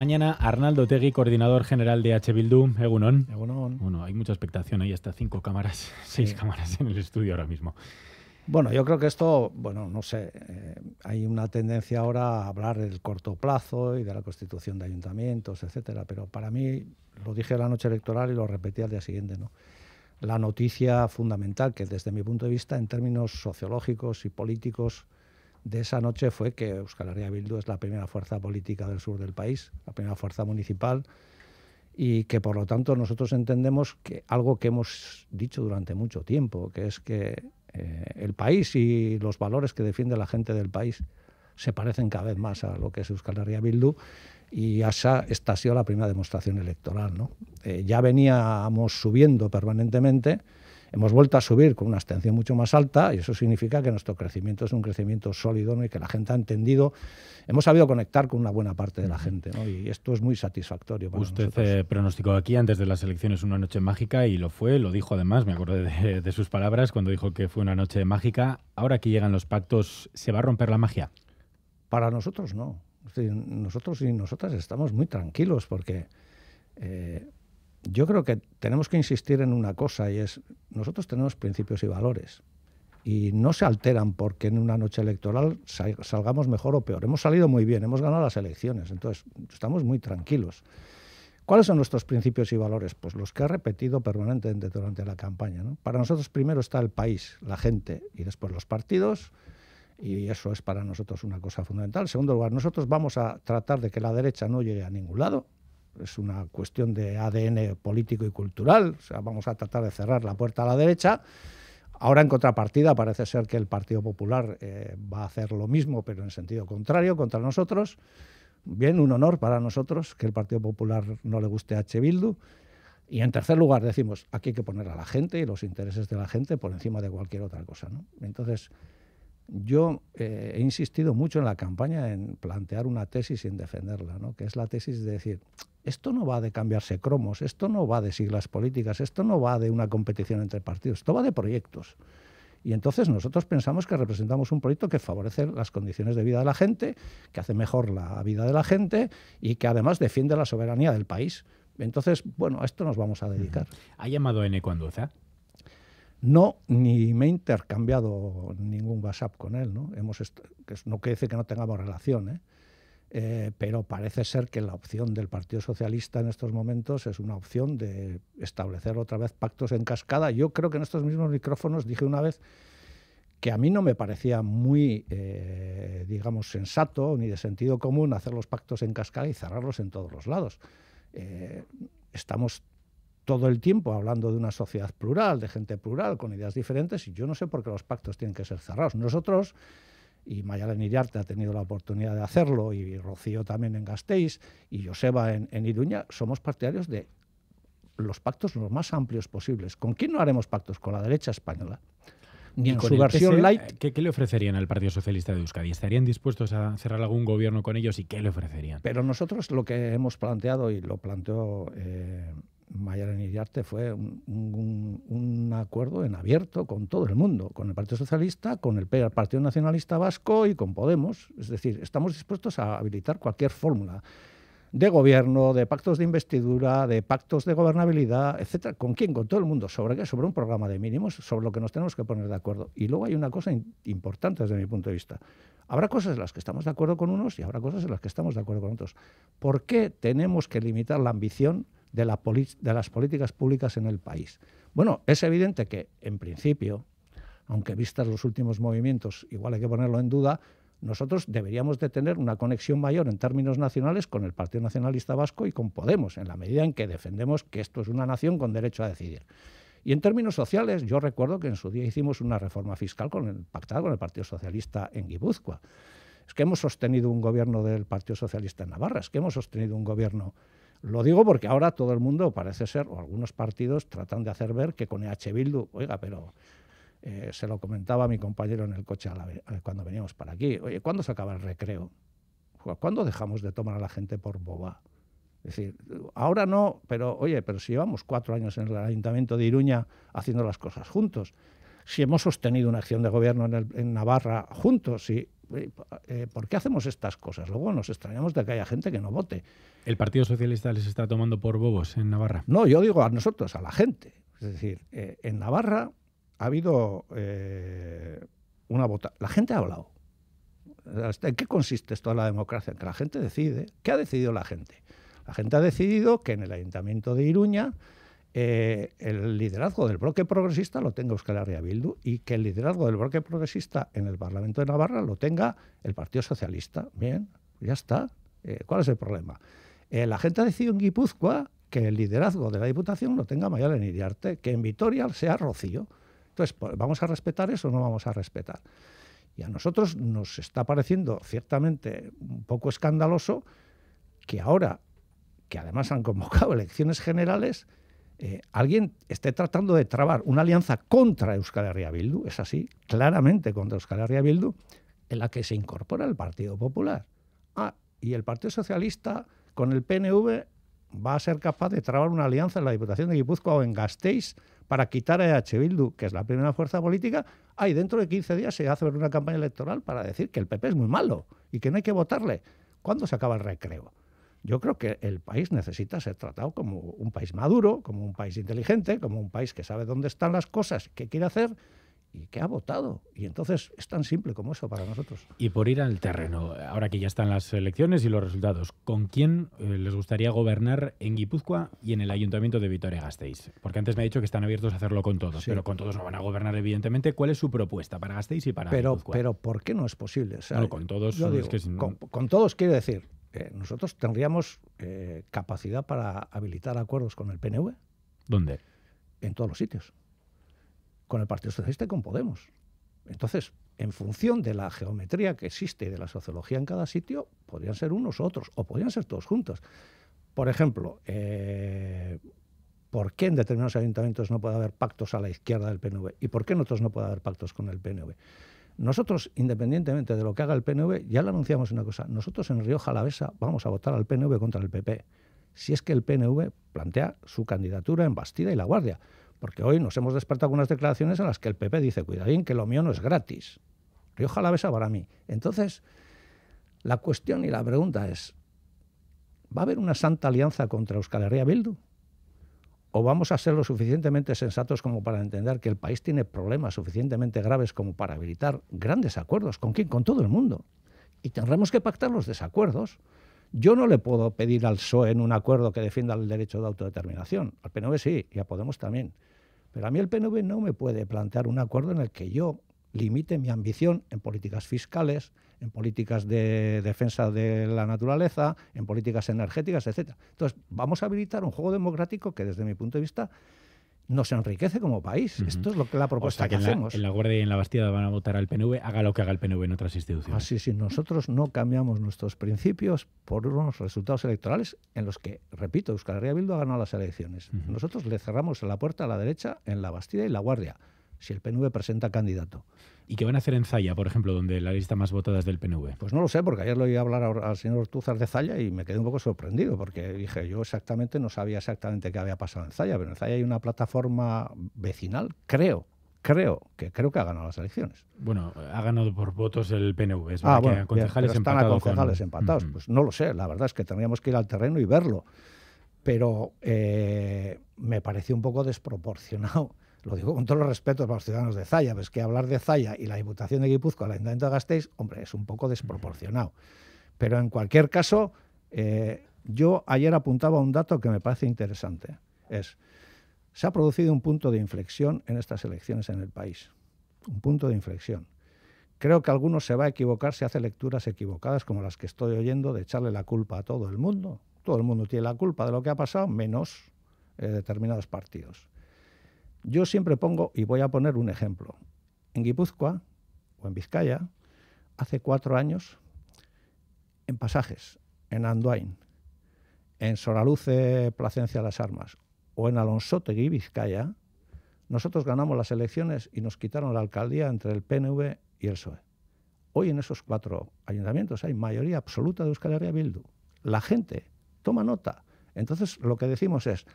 Mañana Arnaldo Tegui, coordinador general de H. Bildu, Egunon. Egunon. Bueno, hay mucha expectación, ahí, hasta cinco cámaras, seis cámaras en el estudio ahora mismo. Bueno, yo creo que esto, bueno, no sé, eh, hay una tendencia ahora a hablar del corto plazo y de la constitución de ayuntamientos, etcétera, pero para mí, lo dije la noche electoral y lo repetí al día siguiente, ¿no? La noticia fundamental que desde mi punto de vista, en términos sociológicos y políticos, de esa noche fue que Euskal Herria Bildu es la primera fuerza política del sur del país, la primera fuerza municipal, y que por lo tanto nosotros entendemos que algo que hemos dicho durante mucho tiempo, que es que eh, el país y los valores que defiende la gente del país se parecen cada vez más a lo que es Euskal Herria Bildu, y esa, esta ha sido la primera demostración electoral. ¿no? Eh, ya veníamos subiendo permanentemente, Hemos vuelto a subir con una abstención mucho más alta y eso significa que nuestro crecimiento es un crecimiento sólido y que la gente ha entendido. Hemos sabido conectar con una buena parte de la gente y esto es muy satisfactorio. Para nosotros. Usted eh, pronosticó aquí antes de las elecciones una noche mágica y lo fue, lo dijo además, me acordé de, sus palabras cuando dijo que fue una noche mágica. Ahora que llegan los pactos, ¿se va a romper la magia? Para nosotros no. nosotros y nosotras estamos muy tranquilos porque... Eh, yo creo que tenemos que insistir en una cosa y es, nosotros tenemos principios y valores y no se alteran porque en una noche electoral salgamos mejor o peor. Hemos salido muy bien, hemos ganado las elecciones, entonces estamos muy tranquilos. ¿Cuáles son nuestros principios y valores? Pues los que ha repetido permanentemente durante la campaña. Para nosotros primero está el país, la gente y después los partidos. Y eso es para nosotros una cosa fundamental. En segundo lugar, nosotros vamos a tratar de que la derecha no llegue a ningún lado, es una cuestión de ADN político y cultural, o sea, vamos a tratar de cerrar la puerta a la derecha. Ahora, en contrapartida, parece ser que el Partido Popular eh, va a hacer lo mismo, pero en sentido contrario, contra nosotros. Bien, un honor para nosotros que el Partido Popular no le guste a H. Bildu. Y en tercer lugar, decimos, aquí hay que poner a la gente y los intereses de la gente por encima de cualquier otra cosa. ¿no? Entonces, yo eh, he insistido mucho en la campaña en plantear una tesis y en defenderla, ¿no? que es la tesis de decir, esto no va de cambiarse cromos, esto no va de siglas políticas, esto no va de una competición entre partidos, esto va de proyectos. Y entonces nosotros pensamos que representamos un proyecto que favorece las condiciones de vida de la gente, que hace mejor la vida de la gente y que además defiende la soberanía del país. Entonces, bueno, a esto nos vamos a dedicar. ¿Ha llamado a no, ni me he intercambiado ningún WhatsApp con él, ¿no? Hemos no quiere decir que no tengamos relación, ¿eh? Eh, pero parece ser que la opción del Partido Socialista en estos momentos es una opción de establecer otra vez pactos en cascada. Yo creo que en estos mismos micrófonos dije una vez que a mí no me parecía muy, eh, digamos, sensato ni de sentido común hacer los pactos en cascada y cerrarlos en todos los lados. estamos todo el tiempo hablando de una sociedad plural, de gente plural, con ideas diferentes, y yo no sé por qué los pactos tienen que ser cerrados. Nosotros, y Mayalen Iriarte ha tenido la oportunidad de hacerlo, y Rocío también en Gasteiz, y Joseba en, Iruña, somos partidarios de los pactos los más amplios posibles. ¿Con quién no haremos pactos? Con la derecha española. Ni en su versión light. Eh, ¿qué, le ofrecerían al Partido Socialista de Euskadi? ¿Estarían dispuestos a cerrar algún gobierno con ellos y qué le ofrecerían? Pero nosotros lo que hemos planteado, y lo planteó eh, en fue un, un, acuerdo en abierto con todo el mundo, con el Partido Socialista, con el Partido Nacionalista Vasco y con Podemos. Es decir, estamos dispuestos a habilitar cualquier fórmula de gobierno, de pactos de investidura, de pactos de gobernabilidad, etcétera. ¿Con quién? Con todo el mundo. ¿Sobre qué? Sobre un programa de mínimos, sobre lo que nos tenemos que poner de acuerdo. Y luego hay una cosa importante desde mi punto de vista. Habrá cosas en las que estamos de acuerdo con unos y habrá cosas en las que estamos de acuerdo con otros. ¿Por qué tenemos que limitar la ambición? de, las políticas públicas en el país. Bueno, es evidente que, en principio, aunque vistas los últimos movimientos, igual hay que ponerlo en duda, nosotros deberíamos de tener una conexión mayor en términos nacionales con el Partido Nacionalista Vasco y con Podemos, en la medida en que defendemos que esto es una nación con derecho a decidir. Y en términos sociales, yo recuerdo que en su día hicimos una reforma fiscal con el, pactada con el Partido Socialista en Guipúzcoa. Es que hemos sostenido un gobierno del Partido Socialista en Navarra, es que hemos sostenido un gobierno lo digo porque ahora todo el mundo parece ser, o algunos partidos tratan de hacer ver que con EH Bildu, oiga, pero eh, se lo comentaba mi compañero en el coche eh, cuando veníamos para aquí, oye, ¿cuándo se acaba el recreo? Pues, ¿Cuándo dejamos de tomar a la gente por boba? Es decir, ahora no, pero oye, pero si llevamos cuatro años en el Ayuntamiento de Iruña haciendo las cosas juntos, si hemos sostenido una acción de gobierno en, Navarra juntos, si eh, ¿por qué hacemos estas cosas? Luego nos extrañamos de que haya gente que no vote. ¿El Partido Socialista les está tomando por bobos en Navarra? No, yo digo a nosotros, a la gente. Es decir, eh, en Navarra ha habido eh, una vota. La gente ha hablado. ¿En qué consiste esto de la democracia? que la gente decide. ¿Qué ha decidido la gente? La gente ha decidido que en el Ayuntamiento de Iruña eh, el liderazgo del bloque progresista lo tenga Euskal Herria Bildu y que el liderazgo del bloque progresista en el Parlamento de Navarra lo tenga el Partido Socialista. Bien, ya está. Eh, ¿Cuál es el problema? Eh, la gente ha decidido en Guipúzcoa que el liderazgo de la Diputación lo tenga Mayalen Iriarte, que en Vitoria sea Rocío. Entonces, pues, ¿vamos a respetar eso o no vamos a respetar? Y a nosotros nos está pareciendo ciertamente un poco escandaloso que ahora, que además han convocado elecciones generales, eh, alguien esté tratando de trabar una alianza contra Euskal Herria Bildu, es así, claramente contra Euskal Herria Bildu, en la que se incorpora el Partido Popular. Ah, y el Partido Socialista con el PNV va a ser capaz de trabar una alianza en la Diputación de Guipúzcoa o en Gasteiz para quitar a EH Bildu, que es la primera fuerza política, ahí dentro de 15 días se hace una campaña electoral para decir que el PP es muy malo y que no hay que votarle. ¿Cuándo se acaba el recreo? Yo creo que el país necesita ser tratado como un país maduro, como un país inteligente, como un país que sabe dónde están las cosas, qué quiere hacer y que ha votado. Y entonces es tan simple como eso para nosotros. Y por ir al terreno, ahora que ya están las elecciones y los resultados, ¿con quién eh, les gustaría gobernar en Guipúzcoa y en el Ayuntamiento de Vitoria-Gasteiz? Porque antes me ha dicho que están abiertos a hacerlo con todos, pero con todos no van a gobernar, evidentemente. ¿Cuál es su propuesta para Gasteiz y para pero, Guipúzcoa? Pero ¿por qué no es posible? no, con todos. Digo, que... con todos quiere decir eh, nosotros tendríamos eh, capacidad para habilitar acuerdos con el PNV. ¿Dónde? En todos los sitios. Con el Partido Socialista y con Podemos. Entonces, en función de la geometría que existe y de la sociología en cada sitio, podrían ser unos otros, o podrían ser todos juntos. Por ejemplo, eh, ¿por qué en determinados ayuntamientos no puede haber pactos a la izquierda del PNV? ¿Y por qué en otros no puede haber pactos con el PNV? Nosotros, independientemente de lo que haga el PNV, ya le anunciamos una cosa. Nosotros en Rioja Alavesa vamos a votar al PNV contra el PP. Si es que el PNV plantea su candidatura en Bastida y La Guardia. Porque hoy nos hemos despertado con unas declaraciones en las que el PP dice, cuidadín, que lo mío no es gratis. Rioja Alavesa para mí. Entonces, la cuestión y la pregunta es, ¿va a haber una santa alianza contra Euskal Herria Bildu? o vamos a ser lo suficientemente sensatos como para entender que el país tiene problemas suficientemente graves como para habilitar grandes acuerdos. ¿Con quién? Con todo el mundo. Y tendremos que pactar los desacuerdos. Yo no le puedo pedir al PSOE en un acuerdo que defienda el derecho de autodeterminación. Al PNV sí, y a Podemos también. Pero a mí el PNV no me puede plantear un acuerdo en el que yo limite mi ambición en políticas fiscales, en políticas de defensa de la naturaleza, en políticas energéticas, etcétera. Entonces, vamos a habilitar un juego democrático que desde mi punto de vista nos enriquece como país. Esto es lo que la propuesta que, hacemos. en la Guardia y en la Bastida van a votar al PNV, haga lo que haga el PNV en otras instituciones. Así, si nosotros no cambiamos nuestros principios por unos resultados electorales en los que, repito, Euskal Herria Bildu ha ganado las elecciones. Nosotros le cerramos la puerta a la derecha en la Bastida y la Guardia si el PNV presenta candidato. ¿Y qué van a hacer en Zaya, por ejemplo, donde la lista más votada es del PNV? Pues no lo sé, porque ayer lo oí hablar al señor Tuzar de Zaya y me quedé un poco sorprendido, porque dije, yo exactamente no sabía exactamente qué había pasado en Zalla, pero en Zaya hay una plataforma vecinal, creo, creo que creo que ha ganado las elecciones. Bueno, ha ganado por votos el PNV, ah, bueno, que están concejales empatados. Pues no lo sé, la verdad es que tendríamos que ir al terreno y verlo, pero eh, me pareció un poco desproporcionado lo digo con todos los respetos para los ciudadanos de Zaya, pero es que hablar de Zaya y la Diputación de Guipúzcoa, la Ayuntamiento de Gasteiz, hombre, es un poco desproporcionado. Pero en cualquier caso, eh, yo ayer apuntaba un dato que me parece interesante. Es, se ha producido un punto de inflexión en estas elecciones en el país. Un punto de inflexión. Creo que algunos se va a equivocar si hace lecturas equivocadas como las que estoy oyendo de echarle la culpa a todo el mundo. Todo el mundo tiene la culpa de lo que ha pasado, menos eh, determinados partidos. Yo siempre pongo, y voy a poner un ejemplo, en Guipúzcoa o en Vizcaya, hace cuatro años, en Pasajes, en Andoain, en Soraluce, Placencia las Armas, o en y Vizcaya, nosotros ganamos las elecciones y nos quitaron la alcaldía entre el PNV y el PSOE. Hoy en esos cuatro ayuntamientos hay mayoría absoluta de Euskal Herria Bildu. La gente toma nota. Entonces lo que decimos es,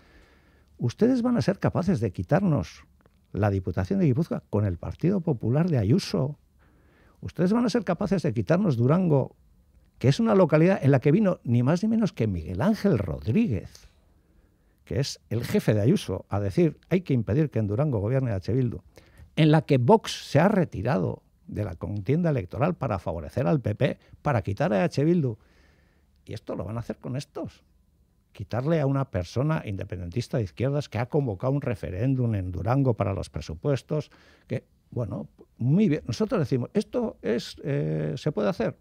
ustedes van a ser capaces de quitarnos la Diputación de Guipúzcoa con el Partido Popular de Ayuso. Ustedes van a ser capaces de quitarnos Durango, que es una localidad en la que vino ni más ni menos que Miguel Ángel Rodríguez, que es el jefe de Ayuso, a decir, hay que impedir que en Durango gobierne H. Bildu, en la que Vox se ha retirado de la contienda electoral para favorecer al PP, para quitar a H. Bildu. Y esto lo van a hacer con estos quitarle a una persona independentista de izquierdas que ha convocado un referéndum en Durango para los presupuestos, que, bueno, muy bien, nosotros decimos, esto es, eh, se puede hacer,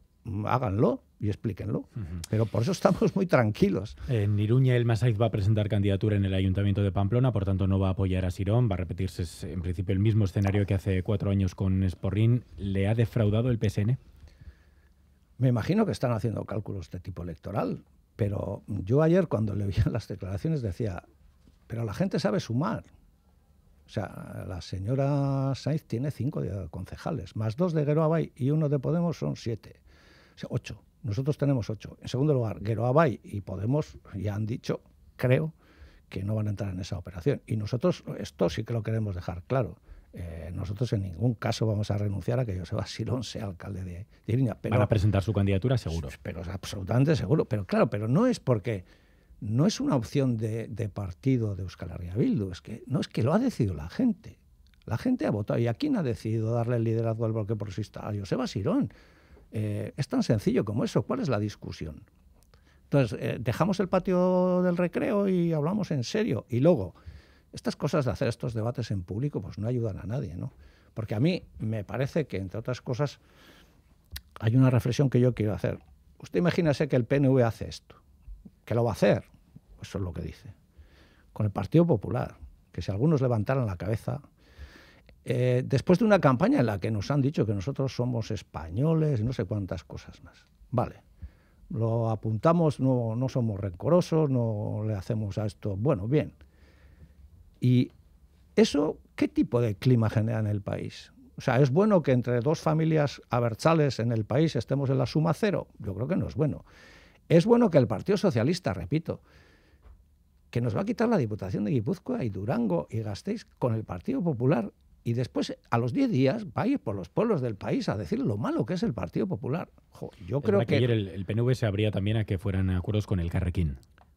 háganlo y explíquenlo. Pero por eso estamos muy tranquilos. En Iruña, el Masaiz va a presentar candidatura en el Ayuntamiento de Pamplona, por tanto no va a apoyar a Sirón, va a repetirse en principio el mismo escenario que hace cuatro años con Esporrín, ¿Le ha defraudado el PSN? Me imagino que están haciendo cálculos de tipo electoral. Pero yo ayer cuando le vi las declaraciones decía, pero la gente sabe sumar. O sea, la señora Sainz tiene cinco concejales, más dos de Gueroabay y uno de Podemos son siete. O sea, ocho. Nosotros tenemos ocho. En segundo lugar, Gueroabay y Podemos ya han dicho, creo, que no van a entrar en esa operación. Y nosotros esto sí que lo queremos dejar claro. Eh, nosotros en ningún caso vamos a renunciar a que Joseba Sirón sea alcalde de, de Para a presentar su candidatura, seguro. Pero es absolutamente seguro. Pero claro, pero no es porque no es una opción de, partido de Euskal Herria Bildu, es que no es que lo ha decidido la gente. La gente ha votado. ¿Y a quién ha decidido darle el liderazgo al bloque progresista? A Joseba Sirón. Eh, es tan sencillo como eso. ¿Cuál es la discusión? Entonces, eh, dejamos el patio del recreo y hablamos en serio. Y luego, estas cosas de hacer estos debates en público pues no ayudan a nadie, ¿no? Porque a mí me parece que, entre otras cosas, hay una reflexión que yo quiero hacer. Usted imagínese que el PNV hace esto, que lo va a hacer, eso es lo que dice, con el Partido Popular, que si algunos levantaran la cabeza, eh, después de una campaña en la que nos han dicho que nosotros somos españoles y no sé cuántas cosas más. Vale, lo apuntamos, no, no somos rencorosos, no le hacemos a esto, bueno, bien. Y eso, ¿qué tipo de clima genera en el país? O sea, ¿es bueno que entre dos familias abertzales en el país estemos en la suma cero? Yo creo que no es bueno. Es bueno que el Partido Socialista, repito, que nos va a quitar la Diputación de Guipúzcoa y Durango y Gasteiz con el Partido Popular y después a los 10 días va a ir por los pueblos del país a decir lo malo que es el Partido Popular. yo creo que, ayer el, el, PNV se abría también a que fueran acuerdos con el Carrequín.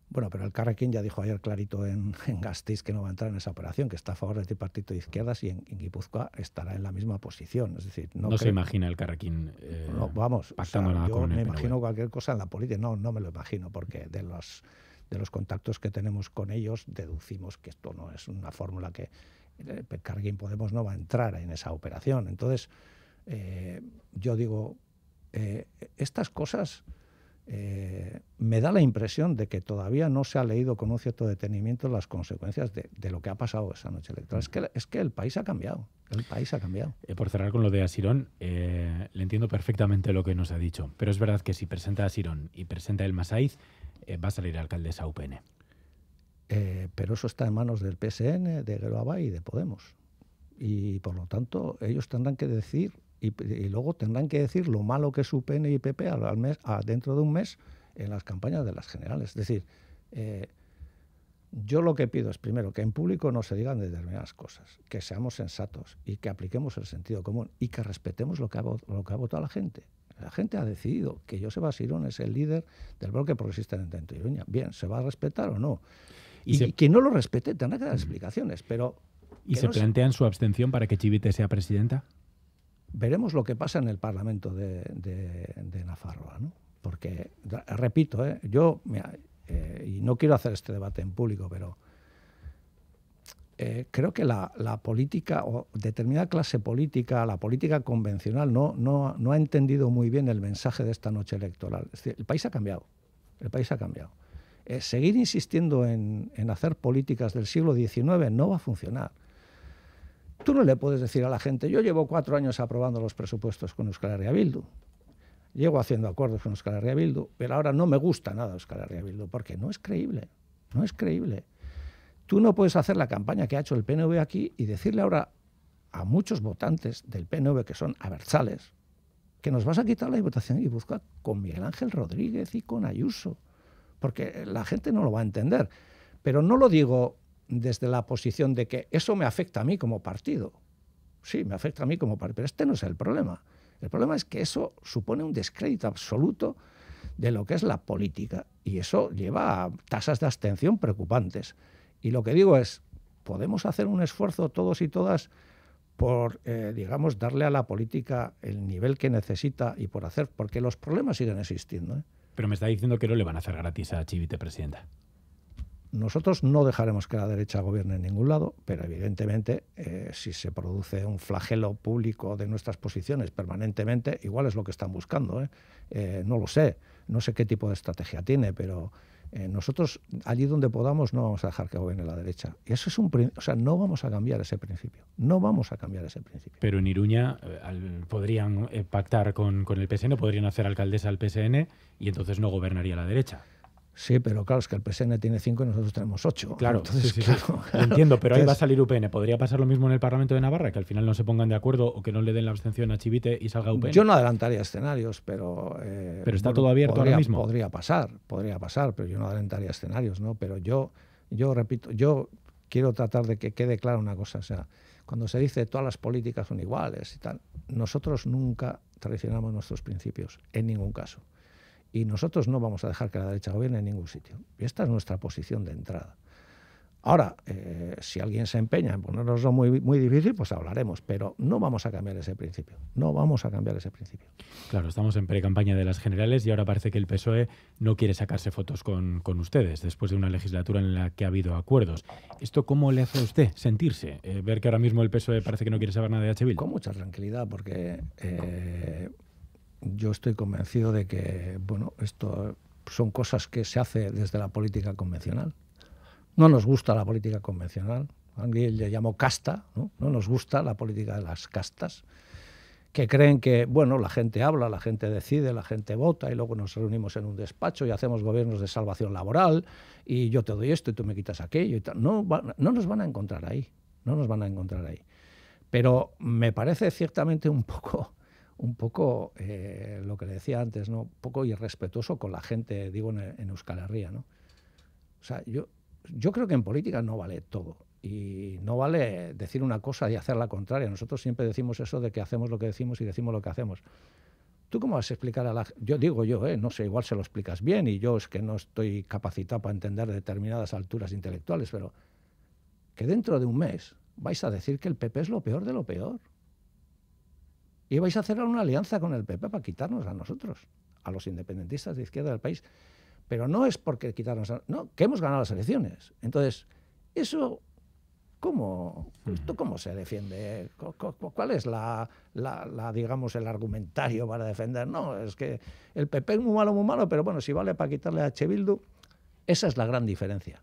Bueno, pero el Carrequín ya dijo ayer clarito en, en, que no va a entrar en esa operación, que está a favor del Partido de izquierdas y en, Guipúzcoa estará en la misma posición. Es decir, no, se imagina el Carrequín eh, vamos, yo me imagino cualquier cosa en la política. No, no me lo imagino, porque de los, de los contactos que tenemos con ellos deducimos que esto no es una fórmula que el eh, Carrequín Podemos no va a entrar en esa operación. Entonces, eh, yo digo, estas cosas me da la impresión de que todavía no se ha leído con un cierto detenimiento las consecuencias de, lo que ha pasado esa noche electoral. Mm. Es que, el país ha cambiado. El país ha cambiado. Y eh, por cerrar con lo de Asirón, eh, le entiendo perfectamente lo que nos ha dicho, pero es verdad que si presenta a Asirón y presenta el Masaiz, eh, va a salir alcaldesa UPN. pero eso está en manos del PSN, de Geroabay y de Podemos. Y por lo tanto, ellos tendrán que decir pues, y, luego tendrán que decir lo malo que es su PN y PP al, mes, a, dentro de un mes en las campañas de las generales. Es decir, eh, yo lo que pido es, primero, que en público no se digan determinadas cosas, que seamos sensatos y que apliquemos el sentido común y que respetemos lo que ha, lo que ha votado la gente. La gente ha decidido que José Basirón es el líder del bloque progresista en Iruña. Bien, ¿se va a respetar o no? Y, quien no lo respete tendrá que dar explicaciones, pero... ¿Y se plantean su abstención para que Chivite sea presidenta? Veremos lo que pasa en el Parlamento de, Nafarroa, ¿no? porque, repito, ¿eh? yo, eh, y no quiero hacer este debate en público, pero eh, creo que la, política o determinada clase política, la política convencional, no, no, ha entendido muy bien el mensaje de esta noche electoral. Es decir, el país ha cambiado, el país ha cambiado. seguir insistiendo en, en hacer políticas del siglo XIX no va a funcionar Tú no le puedes decir a la gente, yo llevo cuatro años aprobando los presupuestos con Euskal Herria Bildu, llego haciendo acuerdos con Euskal Herria Bildu, pero ahora no me gusta nada Euskal Herria Bildu, porque no es creíble, no es creíble. Tú no puedes hacer la campaña que ha hecho el PNV aquí y decirle ahora a muchos votantes del PNV que son abertzales, que nos vas a quitar la votación y busca con Miguel Ángel Rodríguez y con Ayuso, porque la gente no lo va a entender. Pero no lo digo desde la posición de que eso me afecta a mí como partido. Sí, me afecta a mí como partido, pero este no es el problema. El problema es que eso supone un descrédito absoluto de lo que es la política y eso lleva a tasas de abstención preocupantes. Y lo que digo es, podemos hacer un esfuerzo todos y todas por, eh, digamos, darle a la política el nivel que necesita y por hacer, porque los problemas siguen existiendo. ¿eh? Pero me está diciendo que no le van a hacer gratis a Chivite, presidenta. Nosotros no dejaremos que la derecha gobierne en ningún lado, pero evidentemente eh, si se produce un flagelo público de nuestras posiciones permanentemente, igual es lo que están buscando. ¿eh? Eh, no lo sé, no sé qué tipo de estrategia tiene, pero nosotros allí donde podamos no vamos a dejar que gobierne la derecha. Y eso es un, o sea, no vamos a cambiar ese principio. No vamos a cambiar ese principio. Pero en Iruña podrían pactar con, con el PSN, podrían hacer alcaldesa al PSN y entonces no gobernaría la derecha. Sí, pero claro, es que el PSN tiene cinco y nosotros tenemos ocho. Claro, entiendo, pero ahí va a salir UPN. ¿Podría pasar lo mismo en el Parlamento de Navarra, que al final no se pongan de acuerdo o que no le den la abstención a Chivite y salga UPN? Yo no adelantaría escenarios, pero... Eh, pero está todo abierto ahora mismo. Podría pasar, podría pasar, pero yo no adelantaría escenarios, ¿no? Pero yo, yo repito, yo quiero tratar de que quede clara una cosa, o sea, cuando se dice todas las políticas son iguales y tal, nosotros nunca traicionamos nuestros principios, en ningún caso y nosotros no vamos a dejar que la derecha gobierne en ningún sitio. Y esta es nuestra posición de entrada. Ahora, eh, si alguien se empeña en ponernoslo muy, muy difícil, pues hablaremos, pero no vamos a cambiar ese principio. No vamos a cambiar ese principio. Claro, estamos en precampaña de las generales y ahora parece que el PSOE no quiere sacarse fotos con, ustedes después de una legislatura en la que ha habido acuerdos. ¿Esto cómo le hace a usted sentirse? Eh, ver que ahora mismo el PSOE parece que no quiere saber nada de H. Con mucha tranquilidad, porque eh, yo estoy convencido de que, bueno, esto son cosas que se hace desde la política convencional. No nos gusta la política convencional. Alguien le llamó casta, ¿no? No nos gusta la política de las castas, que creen que, bueno, la gente habla, la gente decide, la gente vota y luego nos reunimos en un despacho y hacemos gobiernos de salvación laboral y yo te doy esto y tú me quitas aquello y no nos van a encontrar ahí, no nos van a encontrar ahí. Pero me parece ciertamente un poco un poco eh, lo que le decía antes, ¿no? un poco irrespetuoso con la gente, digo, en, en Euskal Herria. ¿no? O sea, yo, yo creo que en política no vale todo. Y no vale decir una cosa y hacer la contraria. Nosotros siempre decimos eso de que hacemos lo que decimos y decimos lo que hacemos. ¿Tú cómo vas a explicar a la Yo digo yo, ¿eh? no sé, igual se lo explicas bien y yo es que no estoy capacitado para entender determinadas alturas intelectuales, pero que dentro de un mes vais a decir que el PP es lo peor de lo peor. Y vais a hacer una alianza con el PP para quitarnos a nosotros, a los independentistas de izquierda del país. Pero no es porque quitarnos a... No, que hemos ganado las elecciones. Entonces, eso ¿Cómo, hmm. cómo se defiende? ¿Cuál es la, digamos, el argumentario para defender? No, es que el PP es muy malo, muy malo, pero bueno, si vale para quitarle a Chebildu, esa es la gran diferencia.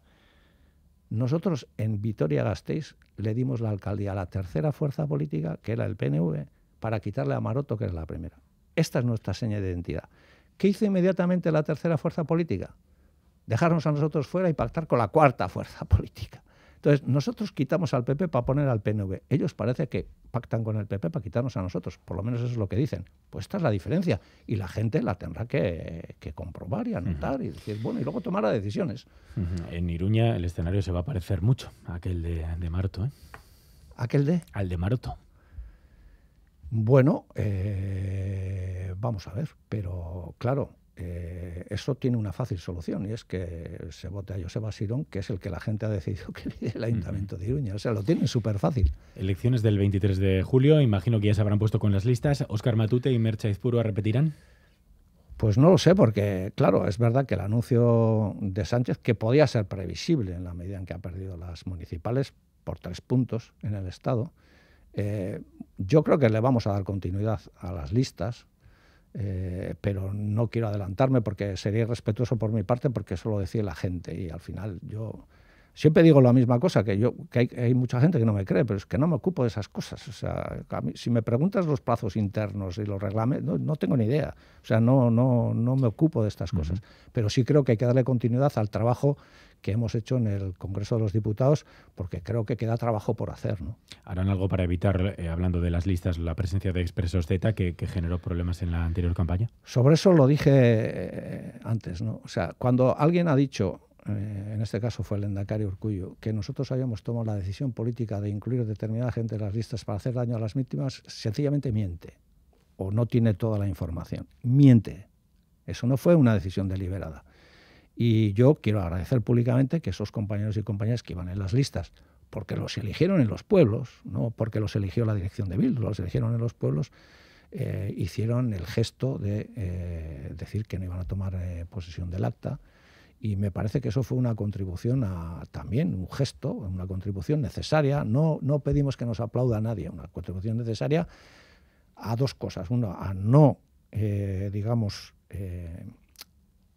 Nosotros en Vitoria-Gasteiz le dimos la alcaldía a la tercera fuerza política, que era el PNV, para quitarle a Maroto, que es la primera. Esta es nuestra seña de identidad. ¿Qué hizo inmediatamente la tercera fuerza política? Dejarnos a nosotros fuera y pactar con la cuarta fuerza política. Entonces, nosotros quitamos al PP para poner al PNV. Ellos parece que pactan con el PP para quitarnos a nosotros, por lo menos eso es lo que dicen. Pues esta es la diferencia y la gente la tendrá que, comprobar y anotar y decir, bueno, y luego tomará decisiones. En Iruña el escenario se va a parecer mucho a aquel de, de ¿eh? ¿Aquel de? Al de Maroto. Bueno, eh, vamos a ver, pero claro, eh, eso tiene una fácil solución y es que se vote a Joseba Sirón, que es el que la gente ha decidido que vive el Ayuntamiento de Iruña. O sea, lo tienen súper fácil. Elecciones del 23 de julio, imagino que ya se habrán puesto con las listas. ¿Óscar Matute y Mercha Izpuro repetirán? Pues no lo sé, porque claro, es verdad que el anuncio de Sánchez, que podía ser previsible en la medida en que ha perdido las municipales por tres puntos en el Estado, eh, yo creo que le vamos a dar continuidad a las listas, eh, pero no quiero adelantarme porque sería irrespetuoso por mi parte porque eso lo decía la gente y al final yo Siempre digo la misma cosa, que, yo, que hay, mucha gente que no me cree, pero es que no me ocupo de esas cosas. O sea, si me preguntas los plazos internos y los reglamentos, no, tengo ni idea. O sea, no, no, no me ocupo de estas cosas. Pero sí creo que hay que darle continuidad al trabajo que hemos hecho en el Congreso de los Diputados, porque creo que queda trabajo por hacer. ¿Harán algo para evitar, eh, hablando de las listas, la presencia de expresos Z que, generó problemas en la anterior campaña? Sobre eso lo dije eh, antes. ¿no? O sea, cuando alguien ha dicho eh, en este caso fue el Endacario Urcuyo, que nosotros habíamos tomado la decisión política de incluir determinada gente en las listas para hacer daño a las víctimas, sencillamente miente o no tiene toda la información. Miente. Eso no fue una decisión deliberada. Y yo quiero agradecer públicamente que esos compañeros y compañeras que iban en las listas, porque los eligieron en los pueblos, no porque los eligió la dirección de Bildu, los eligieron en los pueblos, eh, hicieron el gesto de eh, decir que no iban a tomar posesión del acta y me parece que eso fue una contribución a, también, un gesto, una contribución necesaria. No, no pedimos que nos aplauda nadie, una contribución necesaria a dos cosas. Uno, a no, eh, digamos, eh,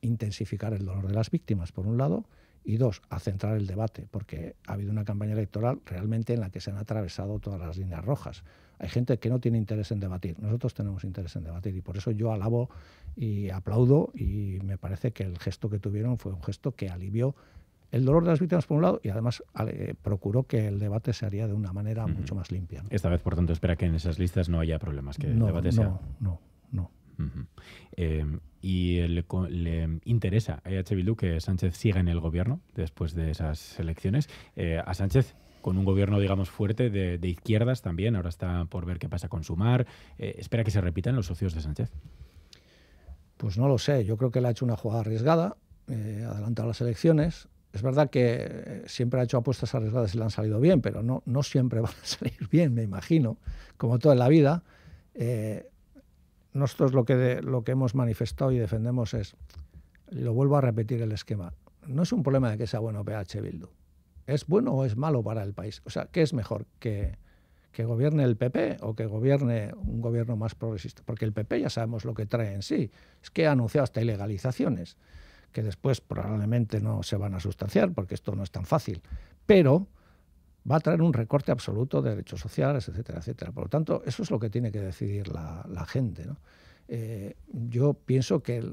intensificar el dolor de las víctimas, por un lado, y dos, a centrar el debate, porque ha habido una campaña electoral realmente en la que se han atravesado todas las líneas rojas. Hay gente que no tiene interés en debatir, nosotros tenemos interés en debatir y por eso yo alabo y aplaudo y me parece que el gesto que tuvieron fue un gesto que alivió el dolor de las víctimas por un lado y además eh, procuró que el debate se haría de una manera mucho más limpia. Esta vez, por tanto, espera que en esas listas no haya problemas, que no, el debate no, sea... No, y le, interesa a EH que Sánchez siga en el gobierno después de esas elecciones. Eh, a Sánchez con un gobierno, digamos, fuerte de, izquierdas también. Ahora está por ver qué pasa con Sumar. mar. Eh, ¿Espera que se repitan los socios de Sánchez? Pues no lo sé. Yo creo que le ha hecho una jugada arriesgada, eh, adelantado las elecciones. Es verdad que eh, siempre ha hecho apuestas arriesgadas y le han salido bien, pero no, no siempre van a salir bien, me imagino, como toda la vida. Eh, nosotros lo que, lo que hemos manifestado y defendemos es, lo vuelvo a repetir el esquema, no es un problema de que sea bueno PH Bildu. ¿Es bueno o es malo para el país? O sea, ¿qué es mejor? ¿Que, que gobierne el PP o que gobierne un gobierno más progresista? Porque el PP ya sabemos lo que trae en sí. Es que ha anunciado hasta ilegalizaciones, que después probablemente no se van a sustanciar porque esto no es tan fácil. Pero va a traer un recorte absoluto de derechos sociales, etcétera, etcétera. Por lo tanto, eso es lo que tiene que decidir la, gente. Eh, yo pienso que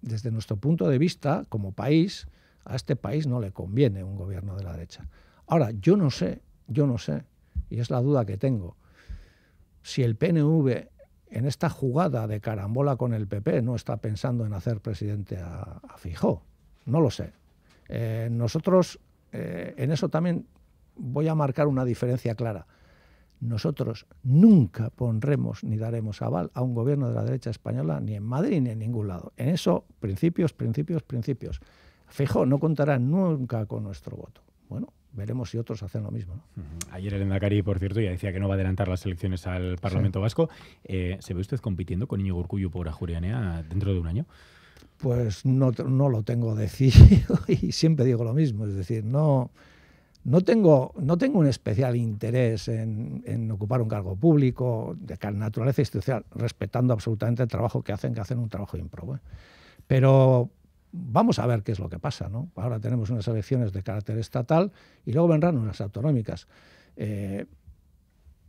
desde nuestro punto de vista, como país, a este país no le conviene un gobierno de la derecha. Ahora, yo no sé, yo no sé, y es la duda que tengo, si el PNV en esta jugada de carambola con el PP no está pensando en hacer presidente a, a Fijó. No lo sé. Eh, nosotros eh, en eso también voy a marcar una diferencia clara. Nosotros nunca pondremos ni daremos aval a un gobierno de la derecha española, ni en Madrid ni en ningún lado. En eso, principios, principios, principios. Fijo, no contará nunca con nuestro voto. Bueno, veremos si otros hacen lo mismo. Ayer el Endacari, por cierto, ya decía que no va a adelantar las elecciones al Parlamento Vasco. Eh, ¿Se ve usted compitiendo con Niño Urcuyo por Ajurianea dentro de un año? Pues no, no lo tengo decidido y siempre digo lo mismo. Es decir, no no tengo, no tengo un especial interés en, ocupar un cargo público de naturaleza institucional, respetando absolutamente el trabajo que hacen, que hacen un trabajo improbo. ¿eh? Pero vamos a ver qué es lo que pasa. Ahora tenemos unas elecciones de carácter estatal y luego vendrán unas autonómicas. Eh,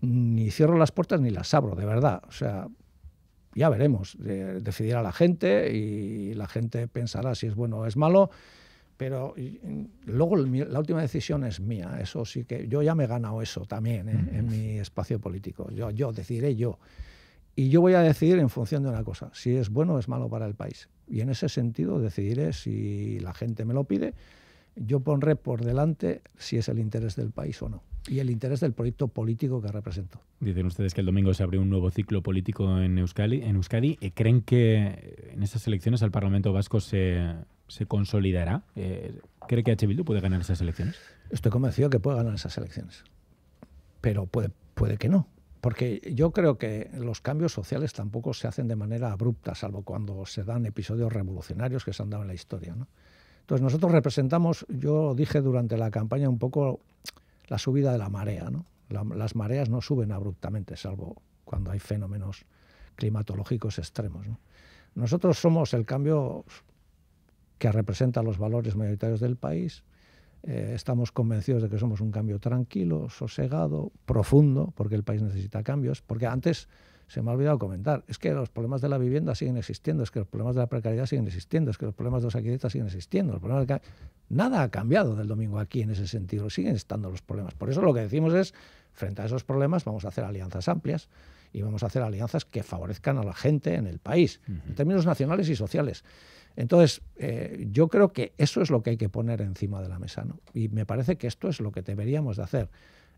ni cierro las puertas ni las abro, de verdad. O sea, ya veremos. Eh, decidirá la gente y la gente pensará si es bueno o es malo pero luego la última decisión es mía, eso sí que yo ya me he ganado eso también ¿eh? en mi espacio político, yo, yo decidiré yo. Y yo voy a decidir en función de una cosa, si es bueno o es malo para el país. Y en ese sentido decidiré si la gente me lo pide, yo pondré por delante si es el interés del país o no y el interés del proyecto político que represento. Dicen ustedes que el domingo se abrió un nuevo ciclo político en Euskadi. En Euskadi ¿Creen que en estas elecciones al Parlamento Vasco se, se consolidará? Eh, ¿Cree que H. Bildu puede ganar esas elecciones? Estoy convencido que puede ganar esas elecciones, pero puede, puede que no. Porque yo creo que los cambios sociales tampoco se hacen de manera abrupta, salvo cuando se dan episodios revolucionarios que se han dado en la historia. Entonces nosotros representamos, yo dije durante la campaña un poco la subida de la marea. ¿no? las mareas no suben abruptamente, salvo cuando hay fenómenos climatológicos extremos. Nosotros somos el cambio que representa los valores mayoritarios del país. Eh, estamos convencidos de que somos un cambio tranquilo, sosegado, profundo, porque el país necesita cambios, porque antes se me ha olvidado comentar, es que los problemas de la vivienda siguen existiendo, es que los problemas de la precariedad siguen existiendo, es que los problemas de los arquitectos siguen existiendo. Nada ha cambiado del domingo aquí en ese sentido, siguen estando los problemas. Por eso lo que decimos es, frente a esos problemas vamos a hacer alianzas amplias y vamos a hacer alianzas que favorezcan a la gente en el país, en términos nacionales y sociales. Entonces, eh, yo creo que eso es lo que hay que poner encima de la mesa, ¿no? Y me parece que esto es lo que deberíamos de hacer.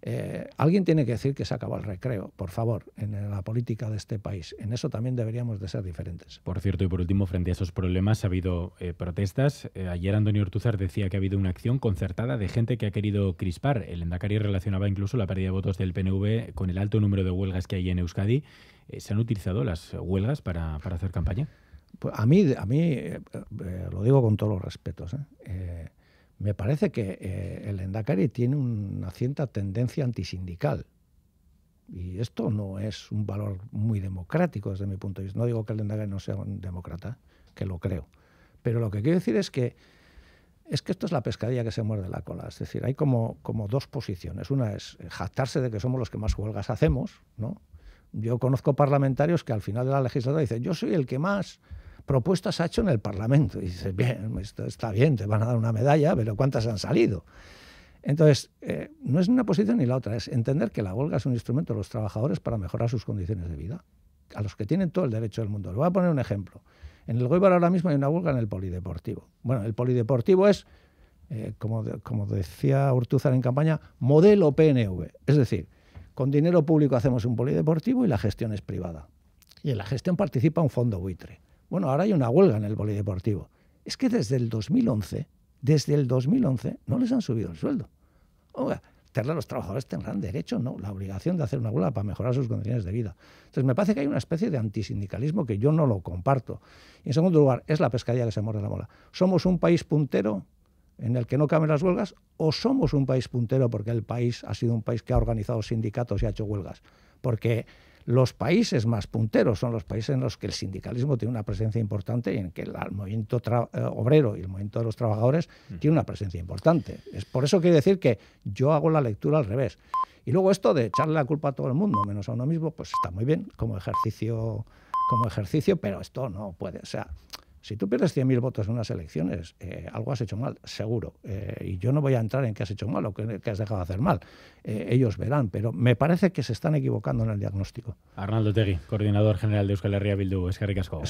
Eh, alguien tiene que decir que se acabó el recreo, por favor, en la política de este país. En eso también deberíamos de ser diferentes. Por cierto, y por último, frente a esos problemas ha habido eh, protestas. ayer Antonio Ortuzar decía que ha habido una acción concertada de gente que ha querido crispar. El Endacari relacionaba incluso la pérdida de votos del PNV con el alto número de huelgas que hay en Euskadi. ¿Se han utilizado las huelgas para hacer campaña? Pues a mí, a mí eh, eh, lo digo con todos los respetos, ¿eh? me parece que el Endacari tiene una cierta tendencia antisindical. Y esto no es un valor muy democrático desde mi punto de vista. No digo que el Endacari no sea un demócrata, que lo creo. Pero lo que quiero decir es que es que esto es la pescadilla que se muerde la cola. Es decir, hay como, dos posiciones. Una es jactarse de que somos los que más huelgas hacemos. ¿no? Yo conozco parlamentarios que al final de la legislatura dicen, yo soy el que más propuestas ha hecho en el Parlamento. Y dices, bien, esto está bien, te van a dar una medalla, pero ¿cuántas han salido? Entonces, eh, no es una posición ni la otra, es entender que la huelga es un instrumento de los trabajadores para mejorar sus condiciones de vida, a los que tienen todo el derecho del mundo. Le voy a poner un ejemplo. En el Goibar ahora mismo hay una huelga en el polideportivo. Bueno, el polideportivo es, eh, como, como decía Ortuzar en campaña, modelo PNV. Es decir, con dinero público hacemos un polideportivo y la gestión es privada. Y en la gestión participa un fondo buitre. Bueno, ahora hay una huelga en el Deportivo. Es que desde el 2011, desde el 2011, no les han subido el sueldo. los trabajadores tendrán derecho, no, la obligación de hacer una huelga para mejorar sus condiciones de vida. Entonces, me parece que hay una especie de antisindicalismo que yo no lo comparto. Y en segundo lugar, es la pescadilla que se muerde la mola. ¿Somos un país puntero en el que no caben las huelgas o somos un país puntero porque el país ha sido un país que ha organizado sindicatos y ha hecho huelgas? Porque los países más punteros son los países en los que el sindicalismo tiene una presencia importante y en que el, movimiento eh, obrero y el movimiento de los trabajadores mm. tiene una presencia importante. Es por eso quiero decir que yo hago la lectura al revés. Y luego esto de echarle la culpa a todo el mundo, menos a uno mismo, pues está muy bien como ejercicio, como ejercicio, pero esto no puede. ser. Si tú pierdes 100.000 votos en unas elecciones, eh, algo has hecho mal, seguro. Eh, y yo no voy a entrar en qué has hecho mal o qué, has dejado de hacer mal. Eh, ellos verán, pero me parece que se están equivocando en el diagnóstico. Arnaldo Tegui, coordinador general de Euskal Herria Bildu. Escarri Casco.